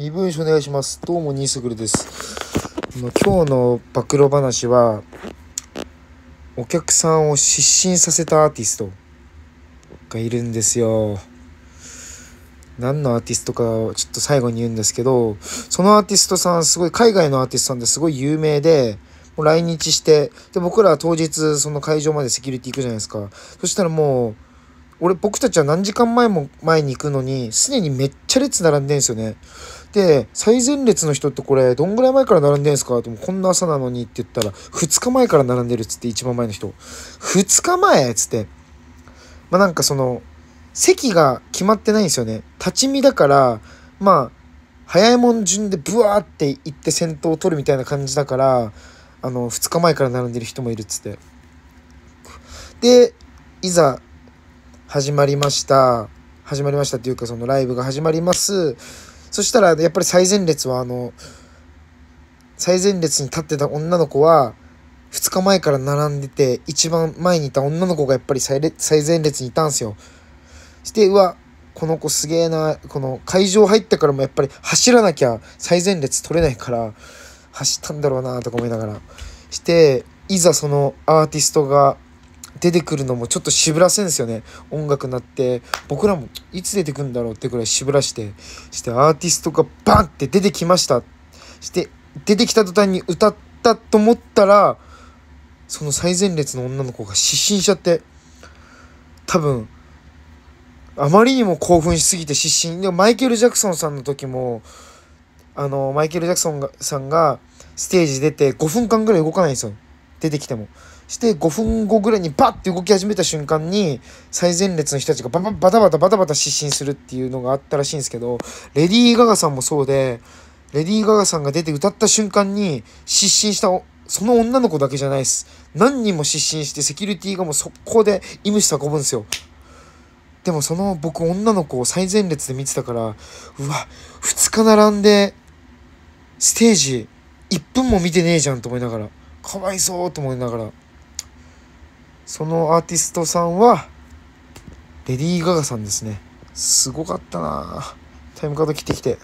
身分証お願いします。どうも、ニースグルです。今日の暴露話は、お客さんを失神させたアーティストがいるんですよ。何のアーティストかちょっと最後に言うんですけど、そのアーティストさん、すごい海外のアーティストさんですごい有名で、もう来日して、で、僕ら当日その会場までセキュリティ行くじゃないですか。そしたらもう、俺、僕たちは何時間前も前に行くのに、すでにめっちゃ列並んでんすよね。で、最前列の人ってこれ、どんぐらい前から並んでんすかと、こんな朝なのにって言ったら、2日前から並んでるっつって、一番前の人。2日前っつって。まあ、なんかその、席が決まってないんですよね。立ち見だから、まあ、早いもん順でブワーって行って先頭を取るみたいな感じだから、あの、2日前から並んでる人もいるっつって。で、いざ始まりました。始まりましたっていうか、そのライブが始まります。そしたら、やっぱり最前列は、あの、最前列に立ってた女の子は、2日前から並んでて、一番前にいた女の子がやっぱり最前列にいたんすよ。して、うわ、この子すげえな、この会場入ってからもやっぱり走らなきゃ最前列取れないから、走ったんだろうなとか思いながら。して、いざそのアーティストが出てくるのもちょっと渋らせんですよね音楽になって僕らもいつ出てくるんだろうってくらい渋らしてしてアーティストがバンって出てきましたして出てきた途端に歌ったと思ったらその最前列の女の子が失神しちゃって多分あまりにも興奮しすぎて失神でもマイケル・ジャクソンさんの時もあのマイケル・ジャクソンがさんがステージ出て5分間ぐらい動かないんですよ出てきても。して5分後ぐらいにバッて動き始めた瞬間に最前列の人たちがバババタバタバタバタ失神するっていうのがあったらしいんですけど、レディー・ガガさんもそうで、レディー・ガガさんが出て歌った瞬間に失神したその女の子だけじゃないです。何人も失神してセキュリティがもう速攻で運ぶんですよ。でもその僕女の子を最前列で見てたから、うわ、2日並んでステージ1分も見てねえじゃんと思いながら。かわいそうと思いながらそのアーティストさんはレディー・ガガさんですねすごかったなタイムカード切ってきて。